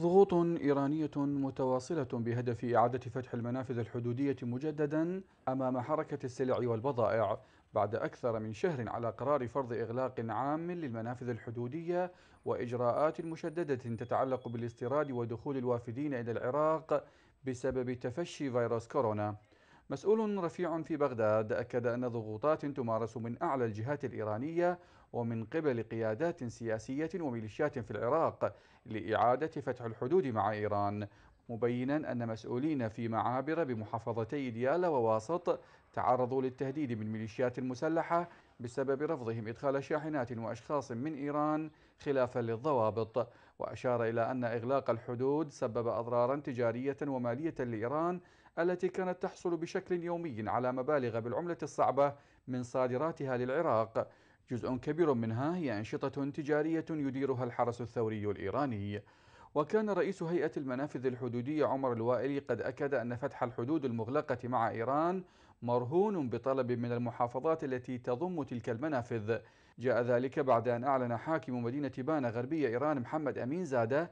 ضغوط إيرانية متواصلة بهدف إعادة فتح المنافذ الحدودية مجددا أمام حركة السلع والبضائع بعد أكثر من شهر على قرار فرض إغلاق عام للمنافذ الحدودية وإجراءات مشددة تتعلق بالاستيراد ودخول الوافدين إلى العراق بسبب تفشي فيروس كورونا مسؤول رفيع في بغداد أكد أن ضغوطات تمارس من أعلى الجهات الإيرانية ومن قبل قيادات سياسية وميليشيات في العراق لإعادة فتح الحدود مع إيران مبينا أن مسؤولين في معابر بمحافظتي ديالى وواسط تعرضوا للتهديد من ميليشيات مسلحة بسبب رفضهم إدخال شاحنات وأشخاص من إيران خلافا للضوابط وأشار إلى أن إغلاق الحدود سبب أضرارا تجارية ومالية لإيران التي كانت تحصل بشكل يومي على مبالغ بالعملة الصعبة من صادراتها للعراق جزء كبير منها هي أنشطة تجارية يديرها الحرس الثوري الإيراني وكان رئيس هيئة المنافذ الحدودية عمر الوائلي قد أكد أن فتح الحدود المغلقة مع إيران مرهون بطلب من المحافظات التي تضم تلك المنافذ جاء ذلك بعد أن أعلن حاكم مدينة بانا غربية إيران محمد أمين زادة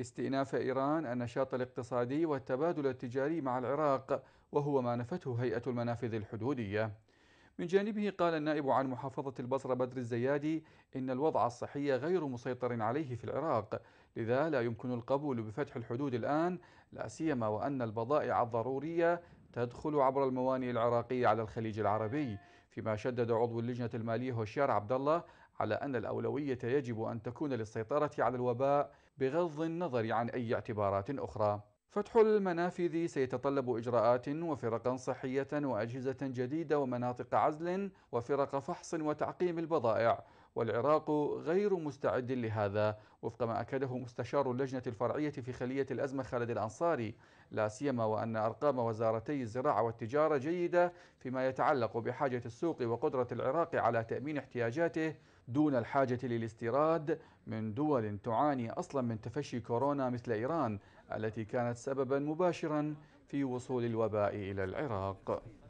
استئناف إيران النشاط الاقتصادي والتبادل التجاري مع العراق وهو ما نفته هيئة المنافذ الحدودية من جانبه قال النائب عن محافظة البصرة بدر الزيادي إن الوضع الصحي غير مسيطر عليه في العراق لذا لا يمكن القبول بفتح الحدود الآن لا سيما وأن البضائع الضرورية تدخل عبر الموانئ العراقية على الخليج العربي فيما شدد عضو اللجنة المالية هوشيار عبد الله على أن الأولوية يجب أن تكون للسيطرة على الوباء بغض النظر عن أي اعتبارات أخرى. فتح المنافذ سيتطلب إجراءات وفرقا صحية وأجهزة جديدة ومناطق عزل وفرق فحص وتعقيم البضائع والعراق غير مستعد لهذا وفق ما أكده مستشار اللجنة الفرعية في خلية الأزمة خالد الأنصاري لا سيما وأن أرقام وزارتي الزراعة والتجارة جيدة فيما يتعلق بحاجة السوق وقدرة العراق على تأمين احتياجاته دون الحاجة للاستيراد من دول تعاني أصلا من تفشي كورونا مثل إيران التي كانت سببا مباشرا في وصول الوباء إلى العراق